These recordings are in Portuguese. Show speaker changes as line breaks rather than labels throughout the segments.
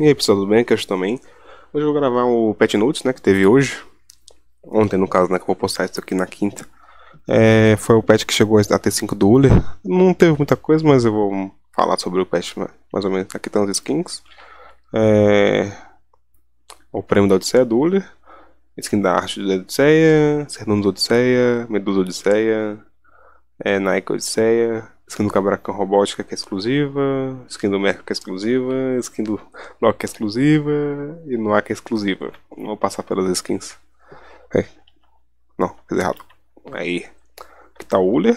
E aí pessoal, tudo bem? Aqui também. Hoje eu vou gravar o Pet Notes, né, que teve hoje. Ontem, no caso, né, que eu vou postar isso aqui na quinta. É, foi o pet que chegou a T5 do Uller. Não teve muita coisa, mas eu vou falar sobre o pet né, mais ou menos. Aqui estão as skins. É, o prêmio da Odisseia é do Uller. Skin da Arte da Odisseia, da Odisseia, Medusa Odisseia, é, Nike Odisseia, skin do Cabracão Robótica que é exclusiva, skin do Merco que é exclusiva, skin do Loki que é exclusiva e Noah que é exclusiva. Não vou passar pelas skins. É. Não, fiz errado. Aí, que tá o Uller.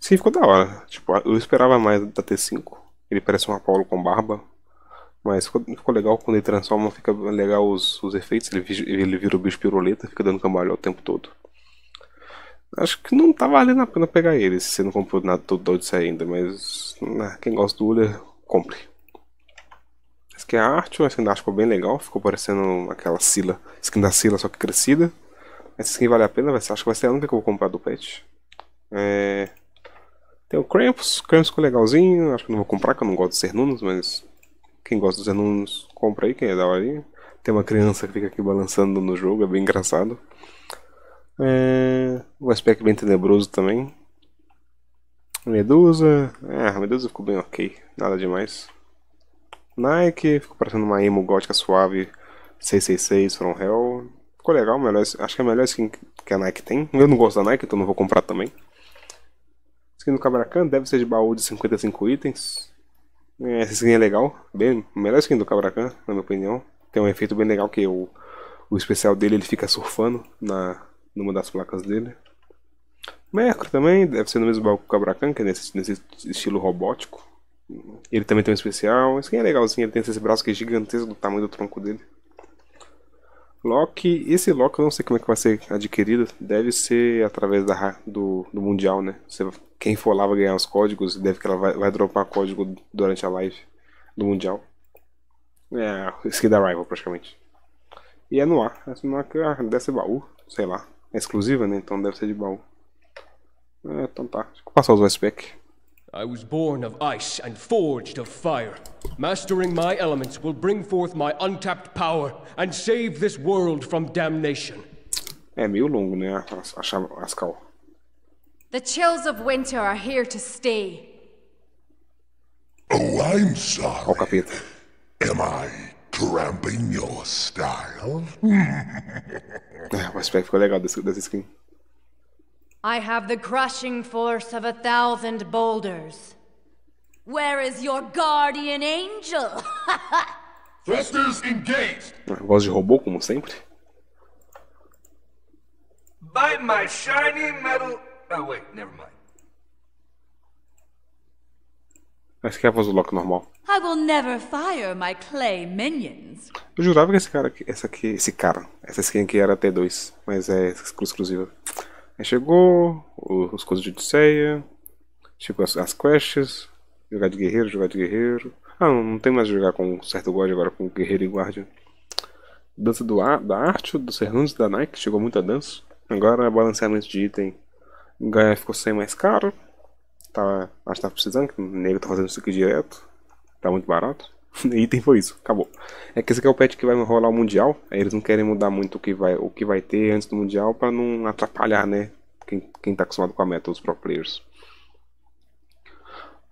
Sim, ficou da hora. Tipo, eu esperava mais da T5. Ele parece um Apollo com barba. Mas ficou, ficou legal quando ele transforma, fica legal os, os efeitos. Ele, ele vira o bicho piruleta, fica dando cambalhota o tempo todo. Acho que não tá valendo a pena pegar ele, se você não comprou nada todo da Odyssey ainda, mas né, quem gosta do Uller, compre. Essa aqui é a arte, da arte ficou bem legal, ficou parecendo aquela Sila, skin da Sila só que crescida. Essa skin vale a pena, acho que vai ser a única que eu vou comprar do pet. É... Tem o Krampus, Krampus ficou legalzinho, acho que não vou comprar, porque eu não gosto de ser Cernunos, mas quem gosta dos Cernunos compra aí, quem é da hora Tem uma criança que fica aqui balançando no jogo, é bem engraçado. É... O aspecto bem tenebroso também. Medusa. Ah, Medusa ficou bem ok. Nada demais. Nike. Ficou parecendo uma emo gótica suave. 666 From Hell. Ficou legal. Melhor, acho que é a melhor skin que a Nike tem. Eu não gosto da Nike, então não vou comprar também. Skin do Cabracan deve ser de baú de 55 itens. É, essa skin é legal. Bem, melhor skin do Cabracan, na minha opinião. Tem um efeito bem legal que o, o especial dele ele fica surfando na, numa das placas dele. Mercury também, deve ser no mesmo balcão que o Cabracan, que é nesse, nesse estilo robótico. Ele também tem um especial. Esse aqui é legalzinho, assim, ele tem esse braço que é gigantesco do tamanho do tronco dele. Loki, esse Loki eu não sei como é que vai ser adquirido, deve ser através da, do, do Mundial, né? Você, quem for lá vai ganhar os códigos, deve que ela vai, vai dropar código durante a live do Mundial. É, skin da Rival praticamente. E é no ar, é no ar que ah, ser baú, sei lá. É exclusiva, né? Então deve ser de baú. É, então tá. Deixa eu passar os Westpack. I was born of ice and forged of fire. Mastering my elements will bring forth my untapped power and save this world from damnation. É meio longo, né? Ascal. The chills of winter are here to stay. Oh, I'm sorry. Oh, capeta. Am I? tramping your style? Mas vai ficou legal dessa, dessa I have the crushing force of a thousand boulders. Where is your guardian angel? Thrusters engaged. Voz de robô, como sempre. By my shiny metal. Oh, wait, never mind. Mas que é a voz do Loki normal. I will never fire my clay minions. Eu jurava que esse cara aqui, essa aqui, esse cara, essa skin aqui era T2, mas é exclusiva. Aí chegou, os coisas de Odisseia, chegou as, as quests, jogar de guerreiro, jogar de guerreiro. Ah, não, não tem mais jogar com um certo God agora, com guerreiro e guardião. Dança do ar, da arte, dos serranos da Nike, chegou muita dança. Agora é balanceamento de item. Gaia ficou sem mais caro, tá, que tava tá precisando, que o nego tá fazendo isso aqui direto, tá muito barato. e item foi isso, acabou. É que esse aqui é o patch que vai rolar o Mundial, aí eles não querem mudar muito o que vai, o que vai ter antes do Mundial para não atrapalhar, né? Quem, quem tá acostumado com a meta, os pro players.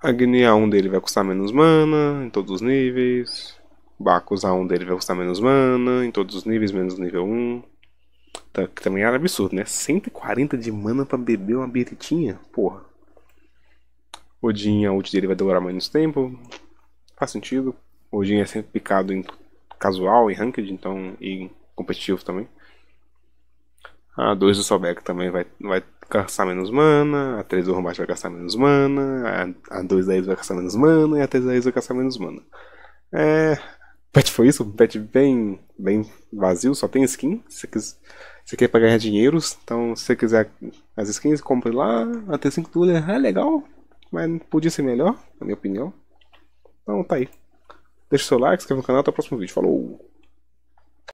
A Guinea A1 um dele vai custar menos mana em todos os níveis. Bacos A1 um dele vai custar menos mana em todos os níveis, menos nível 1. Tá, que também era absurdo, né? 140 de mana pra beber uma biritinha? Porra. Odin, a ult dele vai demorar menos tempo. Faz sentido. Odin é sempre picado em casual, e ranked, então, e competitivo também. A 2 do Sobek também vai, vai caçar menos mana, a 3 do Rombat vai caçar menos mana, a 2 da Isa vai caçar menos mana e a 3 da Isa vai caçar menos mana. É. Pet foi isso, pet bem, bem vazio, só tem skin. Se você, você quer pra ganhar dinheiros, então se você quiser as skins, compre lá. A t 5 tudo é, é legal, mas podia ser melhor, na minha opinião. Então tá aí. Deixa o seu like, se inscreve no canal, até o próximo vídeo. Falou!